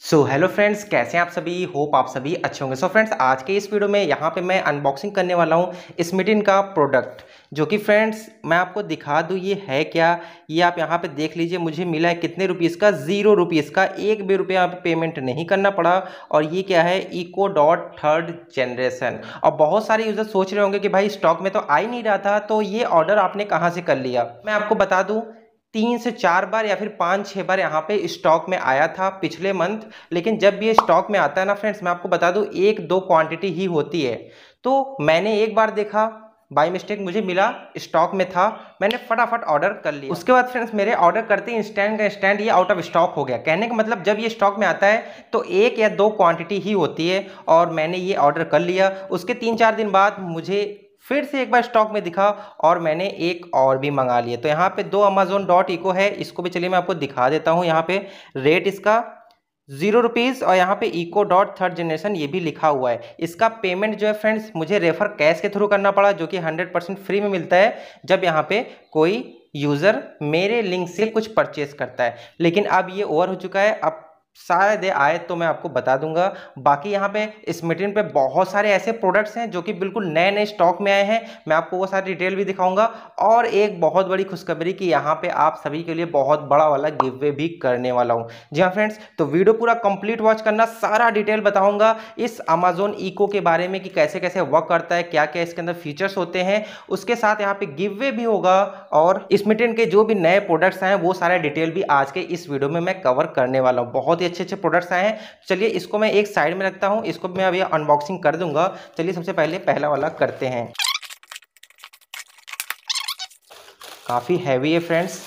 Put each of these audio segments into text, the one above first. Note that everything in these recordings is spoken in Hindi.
सो हेलो फ्रेंड्स कैसे हैं आप सभी होप आप सभी अच्छे होंगे सो so फ्रेंड्स आज के इस वीडियो में यहाँ पे मैं अनबॉक्सिंग करने वाला हूँ स्मिटिन का प्रोडक्ट जो कि फ्रेंड्स मैं आपको दिखा दूँ ये है क्या ये आप यहाँ पे देख लीजिए मुझे मिला है कितने रुपीज़ का ज़ीरो रुपीज़ का एक भी रुपये यहाँ पर पेमेंट नहीं करना पड़ा और ये क्या है इको डॉट थर्ड जनरेशन और बहुत सारे यूज़र सोच रहे होंगे कि भाई स्टॉक में तो आ ही नहीं रहा था तो ये ऑर्डर आपने कहाँ से कर लिया मैं आपको बता दूँ तीन से चार बार या फिर पाँच छः बार यहाँ पे स्टॉक में आया था पिछले मंथ लेकिन जब भी ये स्टॉक में आता है ना फ्रेंड्स मैं आपको बता दूँ एक दो क्वांटिटी ही होती है तो मैंने एक बार देखा बाई मिस्टेक मुझे मिला स्टॉक में था मैंने फटाफट ऑर्डर कर लिया उसके बाद फ्रेंड्स मेरे ऑर्डर करते ही स्टैंड का स्टैंड ये आउट ऑफ स्टॉक हो गया कहने का मतलब जब ये स्टॉक में आता है तो एक या दो क्वांटिटी ही होती है और मैंने ये ऑर्डर कर लिया उसके तीन चार दिन बाद मुझे फिर से एक बार स्टॉक में दिखा और मैंने एक और भी मंगा लिया तो यहाँ पे दो अमेजोन डॉट इको है इसको भी चलिए मैं आपको दिखा देता हूँ यहाँ पे रेट इसका जीरो रुपीज़ और यहाँ पे इको डॉट थर्ड जनरेशन ये भी लिखा हुआ है इसका पेमेंट जो है फ्रेंड्स मुझे रेफर कैश के थ्रू करना पड़ा जो कि हंड्रेड परसेंट फ्री में मिलता है जब यहाँ पे कोई यूज़र मेरे लिंक से कुछ परचेस करता है लेकिन अब ये ओवर हो चुका है अब शायद आए तो मैं आपको बता दूंगा बाकी यहाँ पे स्मिटिन पे बहुत सारे ऐसे प्रोडक्ट्स हैं जो कि बिल्कुल नए नए स्टॉक में आए हैं मैं आपको वो सारी डिटेल भी दिखाऊंगा और एक बहुत बड़ी खुशखबरी कि यहाँ पे आप सभी के लिए बहुत बड़ा वाला गिव वे भी करने वाला हूँ जी हाँ फ्रेंड्स तो वीडियो पूरा कंप्लीट वॉच करना सारा डिटेल बताऊँगा इस अमेजोन ईको के बारे में कि कैसे कैसे वर्क करता है क्या क्या इसके अंदर फीचर्स होते हैं उसके साथ यहाँ पर गिव वे भी होगा और स्मिटिन के जो भी नए प्रोडक्ट्स हैं वो सारे डिटेल भी आज के इस वीडियो में मैं कवर करने वाला हूँ बहुत ही अच्छे अच्छे प्रोडक्ट्स आए हैं तो चलिए इसको मैं एक साइड में रखता हूँ इसको मैं अभी अनबॉक्सिंग कर दूंगा चलिए सबसे पहले पहला वाला करते हैं काफ़ी हैवी है फ्रेंड्स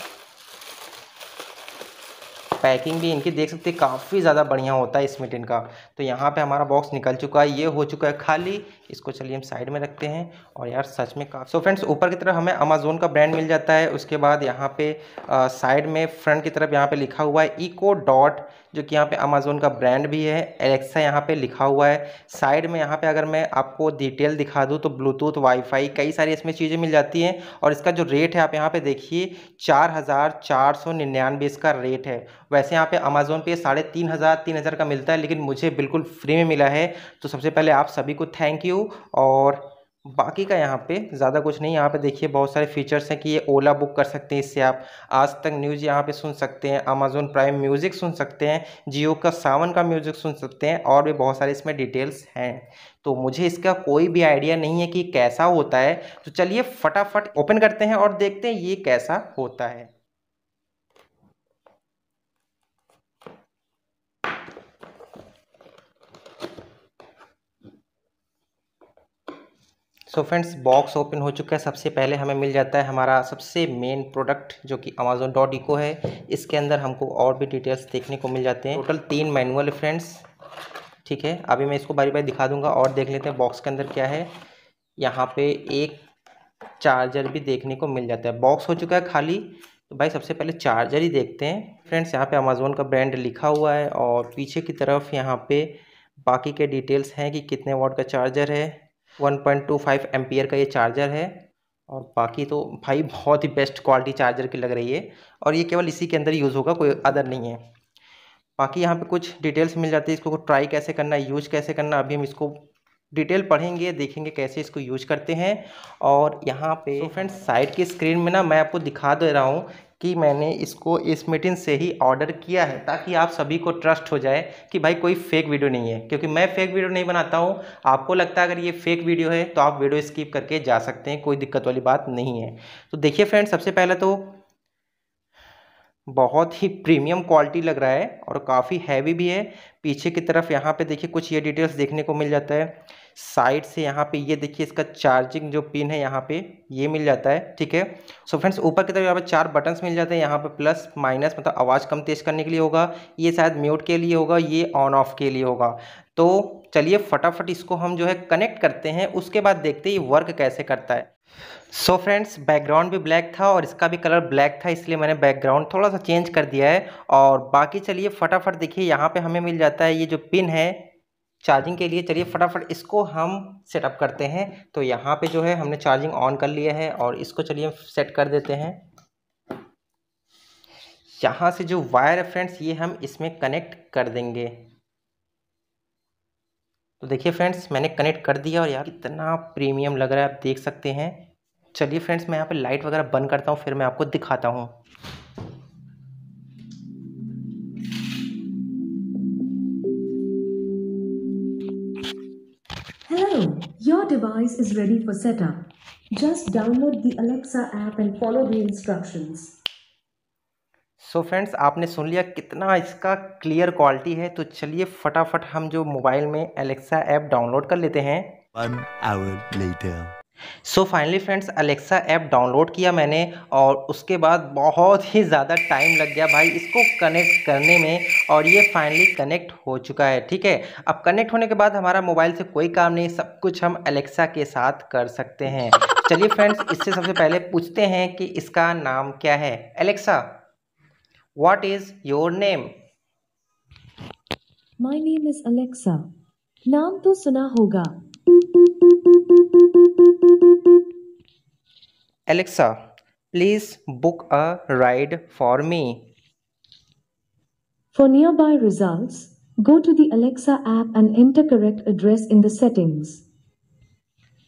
पैकिंग भी इनकी देख सकते हैं काफ़ी ज़्यादा बढ़िया होता है इस मिटिन का तो यहाँ पे हमारा बॉक्स निकल चुका है ये हो चुका है खाली इसको चलिए हम साइड में रखते हैं और यार सच में काफ़ी सो फ्रेंड्स ऊपर की तरफ हमें अमेजोन का ब्रांड मिल जाता है उसके बाद यहाँ पे साइड में फ्रंट की तरफ यहाँ पे लिखा हुआ है इको डॉट जो कि यहाँ पे अमेजोन का ब्रांड भी है एलेक्सा यहाँ पे लिखा हुआ है साइड में यहाँ पे अगर मैं आपको डिटेल दिखा दूँ तो ब्लूटूथ वाईफाई कई सारी इसमें चीज़ें मिल जाती हैं और इसका जो रेट है आप यहाँ पे देखिए चार हज़ार चार सौ निन्यानवे इसका रेट है वैसे यहाँ पे अमेजोन पे साढ़े तीन हज़ार तीन हज़ार का मिलता है लेकिन मुझे बिल्कुल फ्री में मिला है तो सबसे पहले आप सभी को थैंक यू यू और बाकी का यहाँ पे ज़्यादा कुछ नहीं यहाँ पे देखिए बहुत सारे फीचर्स हैं कि ये ओला बुक कर सकते हैं इससे आप आज तक न्यूज़ यहाँ पे सुन सकते हैं अमेजोन प्राइम म्यूज़िक सुन सकते हैं जियो का सावन का म्यूज़िक सुन सकते हैं और भी बहुत सारे इसमें डिटेल्स हैं तो मुझे इसका कोई भी आइडिया नहीं है कि कैसा होता है तो चलिए फटाफट ओपन करते हैं और देखते हैं ये कैसा होता है सो फ्रेंड्स बॉक्स ओपन हो चुका है सबसे पहले हमें मिल जाता है हमारा सबसे मेन प्रोडक्ट जो कि अमेजोन डॉट इको है इसके अंदर हमको और भी डिटेल्स देखने को मिल जाते हैं टोटल तीन मैनुअल है फ्रेंड्स ठीक है अभी मैं इसको बारी बारी दिखा दूंगा और देख लेते हैं बॉक्स के अंदर क्या है यहाँ पे एक चार्जर भी देखने को मिल जाता है बॉक्स हो चुका है खाली तो भाई सबसे पहले चार्जर ही देखते हैं फ्रेंड्स यहाँ पे अमेजोन का ब्रांड लिखा हुआ है और पीछे की तरफ यहाँ पे बाकी के डिटेल्स हैं कि कितने वाट का चार्जर है one point two five ampere का ये चार्जर है और बाकी तो भाई बहुत ही बेस्ट क्वालिटी चार्जर की लग रही है और ये केवल इसी के अंदर यूज़ होगा कोई अदर नहीं है बाकी यहाँ पे कुछ डिटेल्स मिल जाती है इसको ट्राई कैसे करना है यूज कैसे करना अभी हम इसको डिटेल पढ़ेंगे देखेंगे कैसे इसको यूज करते हैं और यहाँ पे फ्रेंड्स साइड की स्क्रीन में ना मैं आपको दिखा दे रहा हूँ कि मैंने इसको इस मीटिंग से ही ऑर्डर किया है ताकि आप सभी को ट्रस्ट हो जाए कि भाई कोई फेक वीडियो नहीं है क्योंकि मैं फेक वीडियो नहीं बनाता हूँ आपको लगता है अगर ये फेक वीडियो है तो आप वीडियो स्किप करके जा सकते हैं कोई दिक्कत वाली बात नहीं है तो देखिए फ्रेंड सबसे पहले तो बहुत ही प्रीमियम क्वालिटी लग रहा है और काफ़ी हैवी भी है पीछे की तरफ यहाँ पर देखिए कुछ ये डिटेल्स देखने को मिल जाता है साइड से यहाँ पे ये देखिए इसका चार्जिंग जो पिन है यहाँ पे ये मिल जाता है ठीक है सो फ्रेंड्स ऊपर की तरफ यहाँ पे चार बटन्स मिल जाते हैं यहाँ पे प्लस माइनस मतलब आवाज़ कम तेज करने के लिए होगा ये शायद म्यूट के लिए होगा ये ऑन ऑफ के लिए होगा तो चलिए फटाफट इसको हम जो है कनेक्ट करते हैं उसके बाद देखते हैं ये वर्क कैसे करता है सो फ्रेंड्स बैकग्राउंड भी ब्लैक था और इसका भी कलर ब्लैक था इसलिए मैंने बैकग्राउंड थोड़ा सा चेंज कर दिया है और बाकी चलिए फटाफट देखिए यहाँ पे हमें मिल जाता है ये जो पिन है चार्जिंग के लिए चलिए फटाफट इसको हम सेटअप करते हैं तो यहाँ पे जो है हमने चार्जिंग ऑन कर लिया है और इसको चलिए सेट कर देते हैं यहाँ से जो वायर है फ्रेंड्स ये हम इसमें कनेक्ट कर देंगे तो देखिए फ्रेंड्स मैंने कनेक्ट कर दिया और यार इतना प्रीमियम लग रहा है आप देख सकते हैं चलिए फ्रेंड्स मैं यहाँ पे लाइट वगैरह बंद करता हूँ फिर मैं आपको दिखाता हूँ device is ready for setup. Just download the Alexa app and follow the instructions. So so friends आपने सुन लिया कितना इसका क्लियर क्वालिटी है तो चलिए फटाफट हम जो मोबाइल में एलेक्सा ऐप डाउनलोड कर लेते हैं One hour later. So finally friends Alexa app download किया मैंने और उसके बाद बहुत ही ज़्यादा टाइम लग गया भाई इसको कनेक्ट करने में और ये फाइनली कनेक्ट हो चुका है ठीक है अब कनेक्ट होने के बाद हमारा मोबाइल से कोई काम नहीं सब कुछ हम अलेक्सा के साथ कर सकते हैं चलिए फ्रेंड्स इससे सबसे पहले पूछते हैं कि इसका नाम क्या है Alexa what is your name my name is Alexa नाम तो सुना होगा Alexa, please book a ride for me. For nearby results, go to the Alexa app and enter correct address in the settings.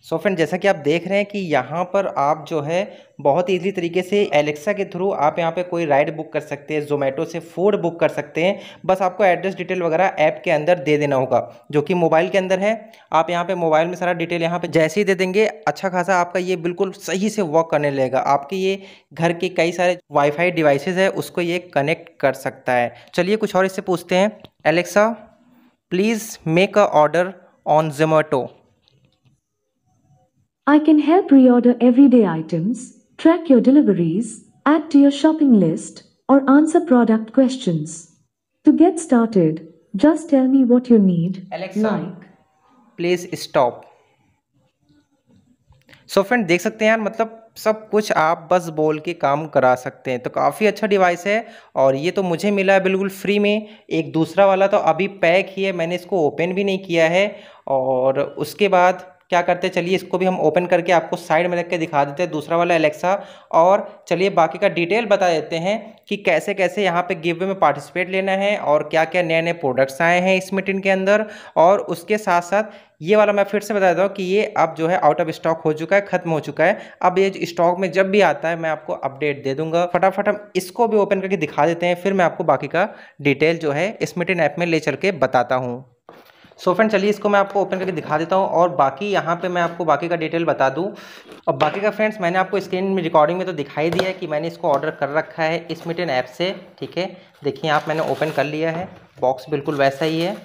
So so friend जैसा कि आप देख रहे हैं कि यहाँ पर आप जो है बहुत ईजी तरीके से एलेक्सा के थ्रू आप यहाँ पे कोई राइड बुक कर सकते हैं जोमेटो से फूड बुक कर सकते हैं बस आपको एड्रेस डिटेल वगैरह ऐप के अंदर दे देना होगा जो कि मोबाइल के अंदर है आप यहाँ पे मोबाइल में सारा डिटेल यहाँ पे जैसे ही दे देंगे अच्छा खासा आपका ये बिल्कुल सही से वॉक करने लगेगा आपके ये घर के कई सारे वाईफाई डिवाइसेज है उसको ये कनेक्ट कर सकता है चलिए कुछ और इससे पूछते हैं Alexa please make a order on Zomato I can help reorder everyday items, track your deliveries, add to your shopping list, or answer product questions. To get started, just tell me what you need. Alexa, like. please stop. So so friend देख सकते हैं यार मतलब सब कुछ आप बस बोल के काम करा सकते हैं तो काफ़ी अच्छा डिवाइस है और ये तो मुझे मिला है बिल्कुल फ्री में एक दूसरा वाला तो अभी पैक ही है मैंने इसको ओपन भी नहीं किया है और उसके बाद क्या करते हैं चलिए इसको भी हम ओपन करके आपको साइड में रख के दिखा देते हैं दूसरा वाला एलेक्सा और चलिए बाकी का डिटेल बता देते हैं कि कैसे कैसे यहाँ पे गिव वे में पार्टिसिपेट लेना है और क्या क्या नए नए प्रोडक्ट्स आए हैं इस मीटिंग के अंदर और उसके साथ साथ ये वाला मैं फिर से बता देता हूँ कि ये अब जो है आउट ऑफ स्टॉक हो चुका है खत्म हो चुका है अब ये स्टॉक में जब भी आता है मैं आपको अपडेट दे दूंगा फटाफट हम इसको भी ओपन करके दिखा देते हैं फिर मैं आपको बाकी का डिटेल जो है इस मीटिंग ऐप में ले चल के बताता हूँ सो फ्रेंड चलिए इसको मैं आपको ओपन करके दिखा देता हूँ और बाकी यहाँ पे मैं आपको बाकी का डिटेल बता दूँ और बाकी का फ्रेंड्स मैंने आपको स्क्रीन में रिकॉर्डिंग में तो दिखाई दिया है कि मैंने इसको ऑर्डर कर रखा है इस मिटेन ऐप से ठीक है देखिए आप मैंने ओपन कर लिया है बॉक्स बिल्कुल वैसा ही है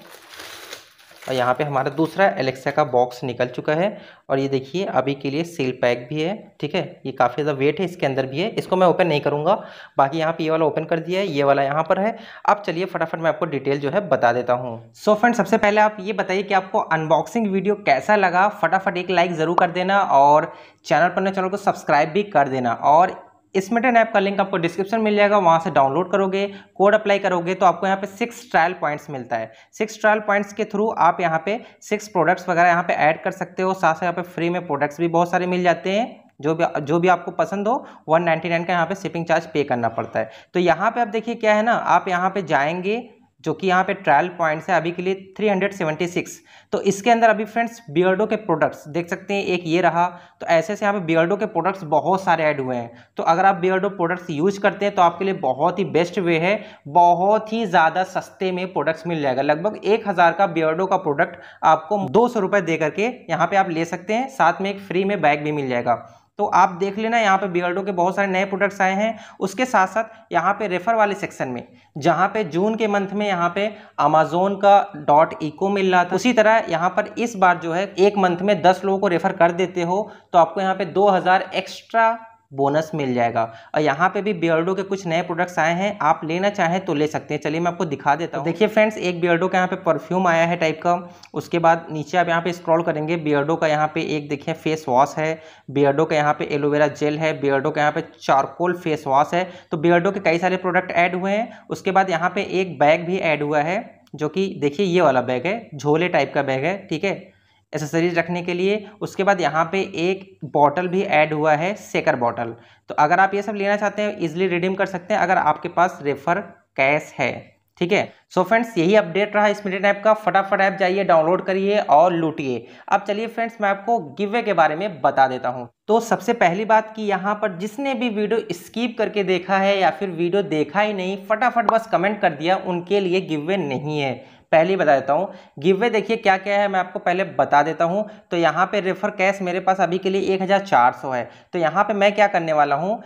और यहाँ पे हमारा दूसरा एलेक्सा का बॉक्स निकल चुका है और ये देखिए अभी के लिए सील पैक भी है ठीक है ये काफ़ी ज़्यादा वेट है इसके अंदर भी है इसको मैं ओपन नहीं करूँगा बाकी यहाँ पे ये वाला ओपन कर दिया है ये वाला यहाँ पर है अब चलिए फटाफट मैं आपको डिटेल जो है बता देता हूँ सो फ्रेंड सबसे पहले आप ये बताइए कि आपको अनबॉक्सिंग वीडियो कैसा लगा फटाफट एक लाइक ज़रूर कर देना और चैनल पर नए चैनल को सब्सक्राइब भी कर देना और स्मिटन ऐप का लिंक आपको डिस्क्रिप्शन मिल जाएगा वहाँ से डाउनलोड करोगे कोड अप्लाई करोगे तो आपको यहाँ पे सिक्स ट्रायल पॉइंट्स मिलता है सिक्स ट्रायल पॉइंट्स के थ्रू आप यहाँ पे सिक्स प्रोडक्ट्स वगैरह यहाँ पे ऐड कर सकते हो साथ साथ यहाँ पे फ्री में प्रोडक्ट्स भी बहुत सारे मिल जाते हैं जो भी जो भी आपको पसंद हो 199 का यहाँ पे शिपिंग चार्ज पे करना पड़ता है तो यहाँ पे आप देखिए क्या है ना आप यहाँ पे जाएंगे जो कि यहाँ पे ट्रायल पॉइंट्स है अभी के लिए 376 तो इसके अंदर अभी फ्रेंड्स बियर्डो के प्रोडक्ट्स देख सकते हैं एक ये रहा तो ऐसे से यहाँ पे बियर्डो के प्रोडक्ट्स बहुत सारे ऐड हुए हैं तो अगर आप बियर्डो प्रोडक्ट्स यूज करते हैं तो आपके लिए बहुत ही बेस्ट वे है बहुत ही ज़्यादा सस्ते में प्रोडक्ट्स मिल जाएगा लगभग एक हज़ार का बियर्डो का प्रोडक्ट आपको दो सौ रुपये दे करके यहाँ पर आप ले सकते हैं साथ में एक फ्री में बैग भी मिल जाएगा तो आप देख लेना यहाँ पे बियर्डो के बहुत सारे नए प्रोडक्ट्स आए हैं उसके साथ साथ यहाँ पे रेफर वाले सेक्शन में जहाँ पे जून के मंथ में यहाँ पे अमेजोन का डॉट इको मिल रहा था उसी तरह यहाँ पर इस बार जो है एक मंथ में दस लोगों को रेफर कर देते हो तो आपको यहाँ पे दो हज़ार एक्स्ट्रा बोनस मिल जाएगा और यहाँ पे भी बियर्डो के कुछ नए प्रोडक्ट्स आए हैं आप लेना चाहें तो ले सकते हैं चलिए मैं आपको दिखा देता हूँ देखिए फ्रेंड्स एक बियर्डो का यहाँ पे परफ्यूम आया है टाइप का उसके बाद नीचे आप यहाँ पे स्क्रॉल करेंगे बियर्डो का यहाँ पे एक देखिए फेस वॉश है बियर्डो का यहाँ पे एलोवेरा जेल है बियर्डो का यहाँ पे चारकोल फेस वॉश है तो बियर्डो के कई सारे प्रोडक्ट ऐड हुए हैं उसके बाद यहाँ पर एक बैग भी ऐड हुआ है जो कि देखिए ये वाला बैग है झोले टाइप का बैग है ठीक है एसेसरीज रखने के लिए उसके बाद यहाँ पे एक बॉटल भी ऐड हुआ है सेकर बॉटल तो अगर आप ये सब लेना चाहते हैं इजिली रिडीम कर सकते हैं अगर आपके पास रेफर कैश है ठीक है सो फ्रेंड्स यही अपडेट रहा इस मिडेट ऐप का फटाफट ऐप जाइए डाउनलोड करिए और लूटिए अब चलिए फ्रेंड्स मैं आपको गिवे के बारे में बता देता हूँ तो सबसे पहली बात कि यहाँ पर जिसने भी वीडियो स्किप करके देखा है या फिर वीडियो देखा ही नहीं फटाफट बस कमेंट कर दिया उनके लिए गिवे नहीं है पहले ही बता देता हूँ गिव वे देखिए क्या क्या है मैं आपको पहले बता देता हूँ तो यहाँ पे रेफर कैश मेरे पास अभी के लिए 1400 है तो यहाँ पे मैं क्या करने वाला हूँ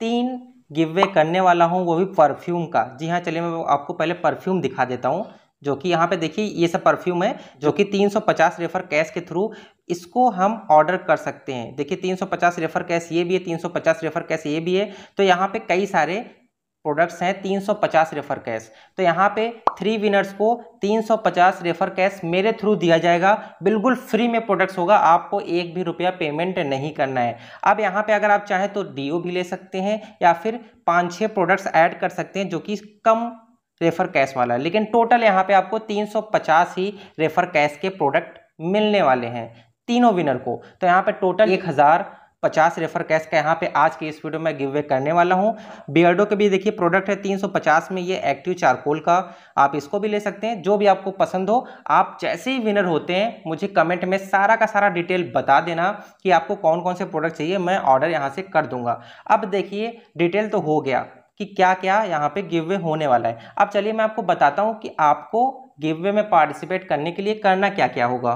तीन गिव वे करने वाला हूँ वो भी परफ्यूम का जी हाँ चलिए मैं आपको पहले परफ्यूम दिखा देता हूँ जो कि यहाँ पे देखिए ये सब परफ्यूम है जो कि 350 रेफर कैश के थ्रू इसको हम ऑर्डर कर सकते हैं देखिए 350 रेफर कैश ये भी है 350 रेफर कैश ये भी है तो यहाँ पे कई सारे प्रोडक्ट्स हैं 350 रेफर कैश तो यहाँ पे थ्री विनर्स को 350 रेफर कैश मेरे थ्रू दिया जाएगा बिल्कुल फ्री में प्रोडक्ट्स होगा आपको एक भी रुपया पेमेंट नहीं करना है अब यहाँ पे अगर आप चाहें तो डी भी ले सकते हैं या फिर पाँच छः प्रोडक्ट्स ऐड कर सकते हैं जो कि कम रेफर कैश वाला है लेकिन टोटल यहाँ पर आपको तीन ही रेफर कैश के प्रोडक्ट मिलने वाले हैं तीनों विनर को तो यहाँ पर टोटल एक हज़ार पचास रेफर कैश का यहाँ पे आज के इस वीडियो में गिव अवे करने वाला हूँ बियर्डो के भी देखिए प्रोडक्ट है 350 में ये एक्टिव चारकोल का आप इसको भी ले सकते हैं जो भी आपको पसंद हो आप जैसे ही विनर होते हैं मुझे कमेंट में सारा का सारा डिटेल बता देना कि आपको कौन कौन से प्रोडक्ट चाहिए मैं ऑर्डर यहाँ से कर दूंगा अब देखिए डिटेल तो हो गया कि क्या क्या यहाँ पे गिव अवे होने वाला है अब चलिए मैं आपको बताता हूँ कि आपको गिव अवे में पार्टिसिपेट करने के लिए करना क्या क्या होगा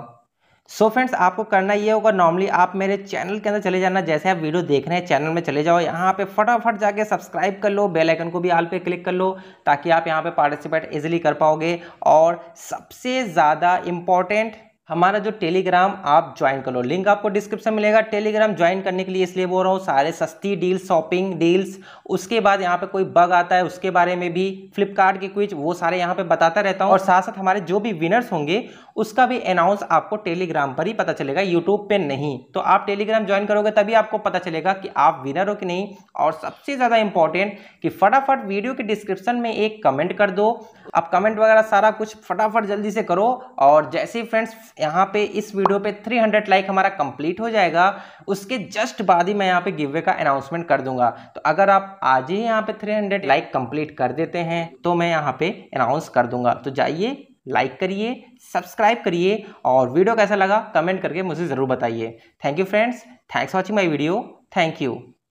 सो so फ्रेंड्स आपको करना ये होगा नॉर्मली आप मेरे चैनल के अंदर चले जाना जैसे आप वीडियो देख रहे हैं चैनल में चले जाओ यहाँ पे फटाफट जाके सब्सक्राइब कर लो बेल आइकन को भी आल पे क्लिक कर लो ताकि आप यहाँ पे पार्टिसिपेट इजीली कर पाओगे और सबसे ज़्यादा इम्पॉर्टेंट हमारा जो टेलीग्राम आप ज्वाइन कर लो लिंक आपको डिस्क्रिप्शन मिलेगा टेलीग्राम ज्वाइन करने के लिए इसलिए बोल रहा हूँ सारे सस्ती डील्स शॉपिंग डील्स उसके बाद यहाँ पे कोई बग आता है उसके बारे में भी फ्लिपकार्ट की क्विज वो सारे यहाँ पे बताता रहता हूँ और साथ साथ हमारे जो भी विनर्स होंगे उसका भी अनाउंस आपको टेलीग्राम पर ही पता चलेगा यूट्यूब पे नहीं तो आप टेलीग्राम ज्वाइन करोगे तभी आपको पता चलेगा कि आप विनर हो कि नहीं और सबसे ज़्यादा इंपॉर्टेंट कि फटाफट वीडियो के डिस्क्रिप्शन में एक कमेंट कर दो आप कमेंट वगैरह सारा कुछ फटाफट जल्दी से करो और जैसे ही फ्रेंड्स यहाँ पे इस वीडियो पे 300 लाइक हमारा कंप्लीट हो जाएगा उसके जस्ट बाद ही मैं यहाँ पे गिवे का अनाउंसमेंट कर दूंगा तो अगर आप आज ही यहाँ पे 300 लाइक कंप्लीट कर देते हैं तो मैं यहाँ पे अनाउंस कर दूंगा तो जाइए लाइक करिए सब्सक्राइब करिए और वीडियो कैसा लगा कमेंट करके मुझे ज़रूर बताइए thank you friends thanks watching my video thank you